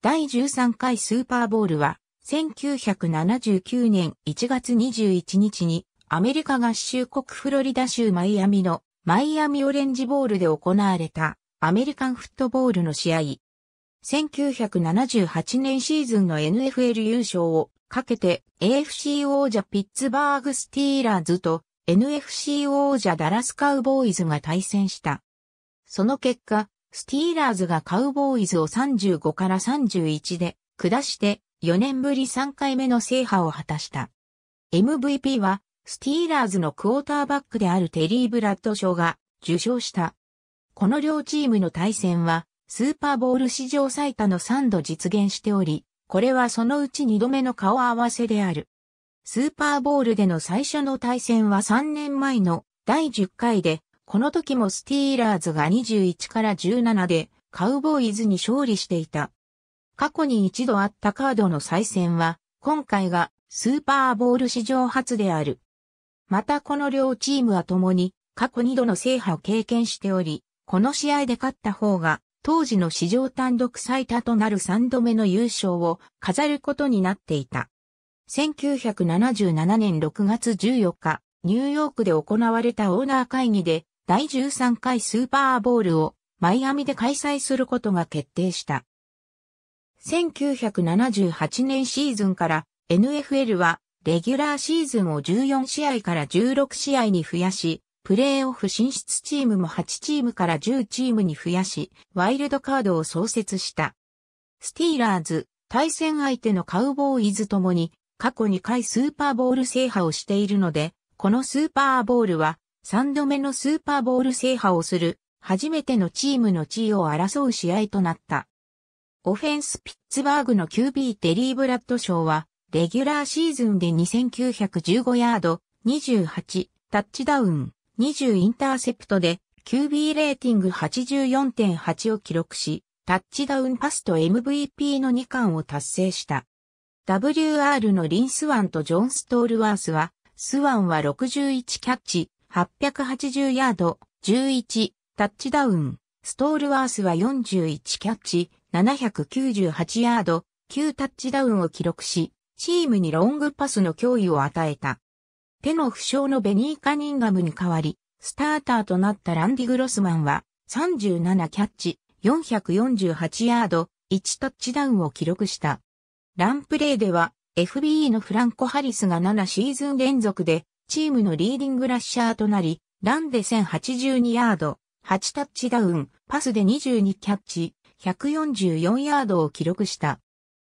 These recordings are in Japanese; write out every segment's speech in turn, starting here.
第13回スーパーボールは、1979年1月21日に、アメリカ合衆国フロリダ州マイアミのマイアミオレンジボールで行われたアメリカンフットボールの試合。1978年シーズンの NFL 優勝をかけて AFC 王者ピッツバーグスティーラーズと NFC 王者ダラスカウボーイズが対戦した。その結果、スティーラーズがカウボーイズを35から31で下して4年ぶり3回目の制覇を果たした。MVP はスティーラーズのクォーターバックであるテリー・ブラッド賞が受賞した。この両チームの対戦はスーパーボール史上最多の3度実現しており、これはそのうち2度目の顔合わせである。スーパーボールでの最初の対戦は3年前の第10回でこの時もスティーラーズが21から17でカウボーイズに勝利していた。過去に一度あったカードの再戦は、今回がスーパーボール史上初である。またこの両チームは共に過去二度の制覇を経験しており、この試合で勝った方が当時の史上単独最多となる三度目の優勝を飾ることになっていた。1977年6月14日、ニューヨークで行われたオーナー会議で第13回スーパーボールをマイアミで開催することが決定した。1978年シーズンから NFL はレギュラーシーズンを14試合から16試合に増やし、プレーオフ進出チームも8チームから10チームに増やし、ワイルドカードを創設した。スティーラーズ、対戦相手のカウボーイズともに、過去2回スーパーボール制覇をしているので、このスーパーボールは3度目のスーパーボール制覇をする、初めてのチームの地位を争う試合となった。オフェンスピッツバーグの QB デリー・ブラッド賞は、レギュラーシーズンで2915ヤード、28、タッチダウン、20インターセプトで、QB レーティング84.8を記録し、タッチダウンパスと MVP の2冠を達成した。WR のリンスワンとジョン・ストールワースは、スワンは61キャッチ、880ヤード、11、タッチダウン。ストールワースは41キャッチ、798ヤード、9タッチダウンを記録し、チームにロングパスの脅威を与えた。手の負傷のベニー・カニンガムに代わり、スターターとなったランディ・グロスマンは、37キャッチ、448ヤード、1タッチダウンを記録した。ランプレーでは、FBE のフランコ・ハリスが7シーズン連続でチームのリーディングラッシャーとなり、ランで1082ヤード、8タッチダウン、パスで22キャッチ、144ヤードを記録した。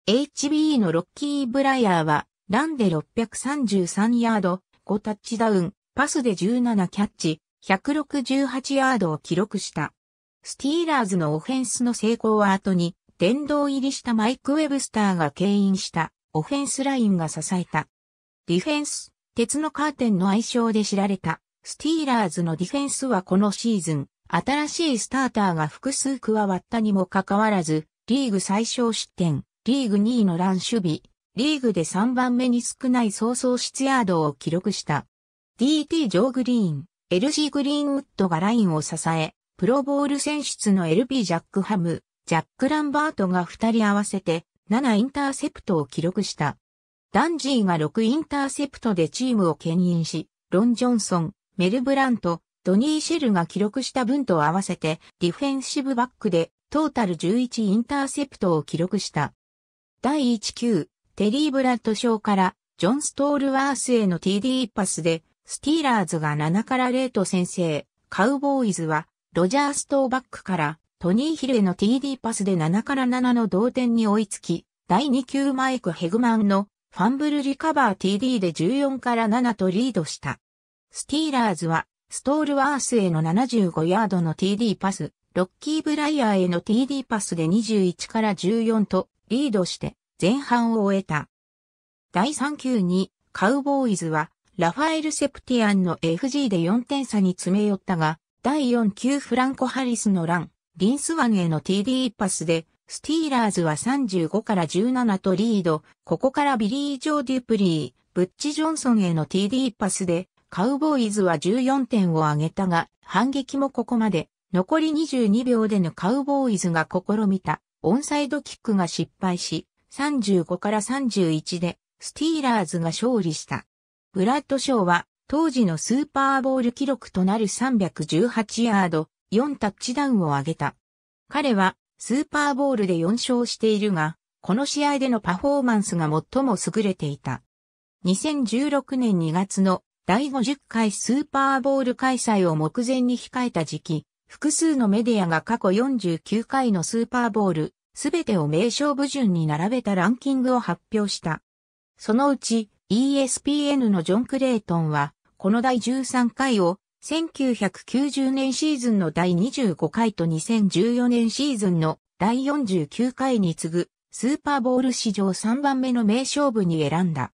HBE のロッキー・ブライヤーは、ランで633ヤード、5タッチダウン、パスで17キャッチ、168ヤードを記録した。スティーラーズのオフェンスの成功は後に、殿堂入りしたマイク・ウェブスターが牽引した、オフェンスラインが支えた。ディフェンス。鉄のカーテンの愛称で知られた、スティーラーズのディフェンスはこのシーズン、新しいスターターが複数加わったにもかかわらず、リーグ最小失点、リーグ2位のラン守備、リーグで3番目に少ない早々出ヤードを記録した。DT ジョー・グリーン、LG グリーンウッドがラインを支え、プロボール選出の LB ジャックハム、ジャック・ランバートが2人合わせて7インターセプトを記録した。ダンジーが6インターセプトでチームを牽引し、ロン・ジョンソン、メル・ブラント、ドニー・シェルが記録した分と合わせてディフェンシブバックでトータル11インターセプトを記録した。第1級、テリー・ブラッド賞からジョン・ストールワースへの TD パスでスティーラーズが7から0と先制、カウボーイズはロジャー・ストーバックからトニー・ヒルへの TD パスで7から7の同点に追いつき、第2級マイク・ヘグマンのファンブルリカバー TD で14から7とリードした。スティーラーズは、ストールワースへの75ヤードの TD パス、ロッキーブライヤーへの TD パスで21から14とリードして前半を終えた。第3球にカウボーイズはラファエル・セプティアンの FG で4点差に詰め寄ったが、第4球フランコ・ハリスのラン、リンスワンへの TD パスでスティーラーズは35から17とリード、ここからビリー・ジョー・デュプリー、ブッチ・ジョンソンへの TD パスで、カウボーイズは14点を挙げたが、反撃もここまで、残り22秒でのカウボーイズが試みた、オンサイドキックが失敗し、35から31で、スティーラーズが勝利した。ブラッドショーは、当時のスーパーボール記録となる318ヤード、4タッチダウンを挙げた。彼は、スーパーボールで4勝しているが、この試合でのパフォーマンスが最も優れていた。2016年2月の第50回スーパーボール開催を目前に控えた時期、複数のメディアが過去49回のスーパーボール、すべてを名称部順に並べたランキングを発表した。そのうち ESPN のジョン・クレイトンは、この第13回を1990年シーズンの第25回と2014年シーズンの第49回に次ぐスーパーボール史上3番目の名勝負に選んだ。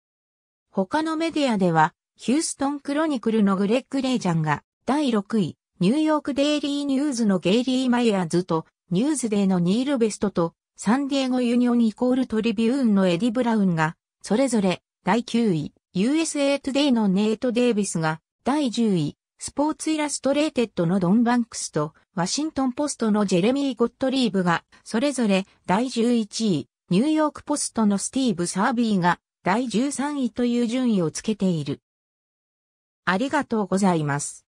他のメディアでは、ヒューストンクロニクルのグレッグ・レイジャンが第6位、ニューヨークデイリーニューズのゲイリー・マイヤーズと、ニューズデーのニール・ベストと、サンディエゴ・ユニオンイコールトリビューンのエディ・ブラウンが、それぞれ、第9位、USA トゥデイのネート・デイビスが、第10位、スポーツイラストレーテッドのドン・バンクスと、ワシントンポストのジェレミー・ゴットリーブが、それぞれ第11位、ニューヨークポストのスティーブ・サービーが、第13位という順位をつけている。ありがとうございます。